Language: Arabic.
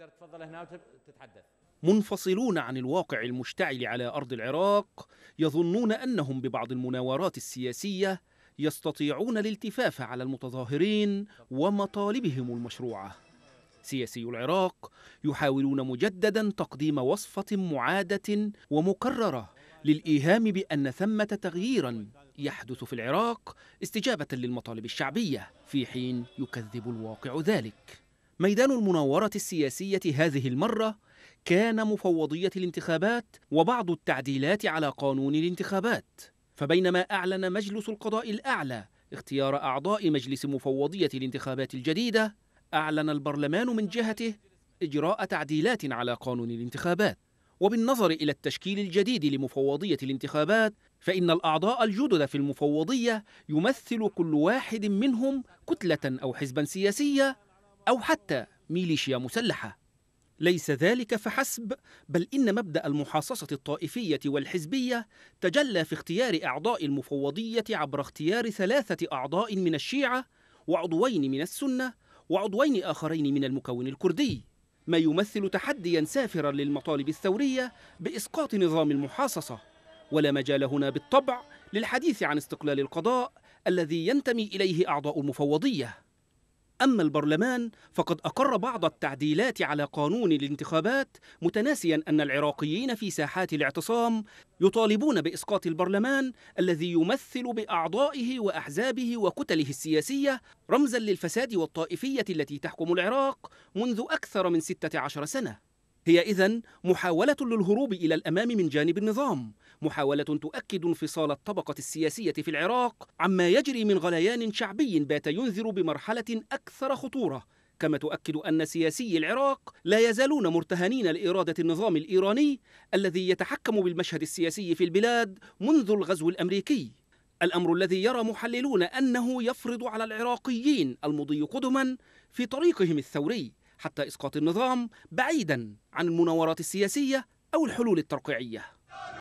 تقدر تفضل هنا وتتحدث منفصلون عن الواقع المشتعل على أرض العراق يظنون أنهم ببعض المناورات السياسية يستطيعون الالتفاف على المتظاهرين ومطالبهم المشروعة سياسي العراق يحاولون مجددا تقديم وصفة معادة ومكررة للإيهام بأن ثمة تغييرا يحدث في العراق استجابة للمطالب الشعبية في حين يكذب الواقع ذلك ميدان المناورة السياسية هذه المرة كان مفوضية الانتخابات وبعض التعديلات على قانون الانتخابات فبينما أعلن مجلس القضاء الأعلى اختيار أعضاء مجلس مفوضية الانتخابات الجديدة أعلن البرلمان من جهته إجراء تعديلات على قانون الانتخابات وبالنظر إلى التشكيل الجديد لمفوضية الانتخابات فإن الأعضاء الجدد في المفوضية يمثل كل واحد منهم كتلة أو حزبا سياسيا أو حتى ميليشيا مسلحة ليس ذلك فحسب بل إن مبدأ المحاصصة الطائفية والحزبية تجلى في اختيار أعضاء المفوضية عبر اختيار ثلاثة أعضاء من الشيعة وعضوين من السنة وعضوين آخرين من المكون الكردي ما يمثل تحديا سافرا للمطالب الثورية بإسقاط نظام المحاصصة ولا مجال هنا بالطبع للحديث عن استقلال القضاء الذي ينتمي إليه أعضاء المفوضية أما البرلمان فقد أقر بعض التعديلات على قانون الانتخابات متناسيا أن العراقيين في ساحات الاعتصام يطالبون بإسقاط البرلمان الذي يمثل بأعضائه وأحزابه وكتله السياسية رمزا للفساد والطائفية التي تحكم العراق منذ أكثر من 16 سنة هي إذا محاولة للهروب إلى الأمام من جانب النظام محاولة تؤكد انفصال الطبقة السياسية في العراق عما يجري من غليان شعبي بات ينذر بمرحلة أكثر خطورة كما تؤكد أن سياسي العراق لا يزالون مرتهنين لإرادة النظام الإيراني الذي يتحكم بالمشهد السياسي في البلاد منذ الغزو الأمريكي الأمر الذي يرى محللون أنه يفرض على العراقيين المضي قدما في طريقهم الثوري حتى إسقاط النظام بعيدا عن المناورات السياسية أو الحلول الترقيعية